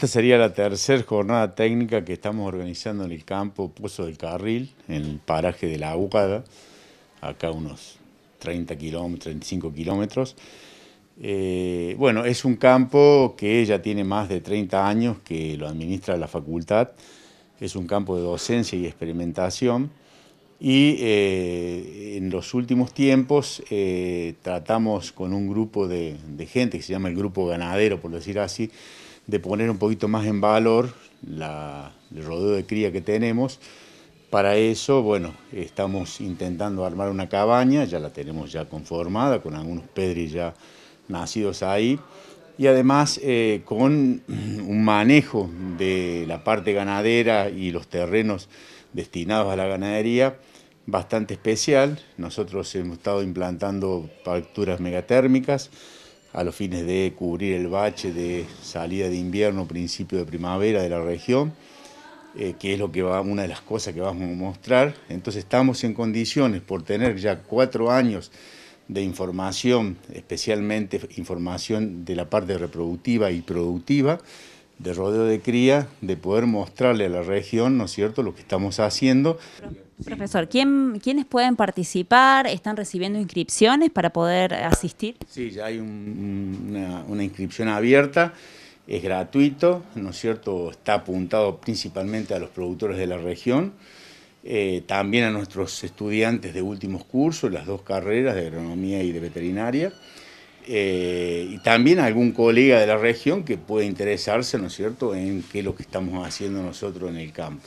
Esta sería la tercera jornada técnica que estamos organizando en el campo Pozo del Carril, en el paraje de La Aguada, acá unos 30 kilómetros, 35 kilómetros. Eh, bueno, es un campo que ya tiene más de 30 años que lo administra la facultad. Es un campo de docencia y experimentación. Y eh, en los últimos tiempos eh, tratamos con un grupo de, de gente que se llama el Grupo Ganadero, por decir así, de poner un poquito más en valor la, el rodeo de cría que tenemos. Para eso, bueno, estamos intentando armar una cabaña, ya la tenemos ya conformada, con algunos pedres ya nacidos ahí, y además eh, con un manejo de la parte ganadera y los terrenos destinados a la ganadería bastante especial. Nosotros hemos estado implantando facturas megatérmicas, a los fines de cubrir el bache de salida de invierno, principio de primavera de la región, eh, que es lo que una de las cosas que vamos a mostrar. Entonces estamos en condiciones, por tener ya cuatro años de información, especialmente información de la parte reproductiva y productiva, de rodeo de cría, de poder mostrarle a la región, ¿no es cierto?, lo que estamos haciendo. Profesor, ¿quiénes pueden participar? ¿Están recibiendo inscripciones para poder asistir? Sí, ya hay una, inscripción abierta, es gratuito, ¿no es cierto?, está apuntado principalmente a los productores de la región, eh, también a nuestros estudiantes de últimos cursos, las dos carreras de agronomía y de veterinaria. Eh, y también algún colega de la región que pueda interesarse, ¿no es cierto?, en qué es lo que estamos haciendo nosotros en el campo.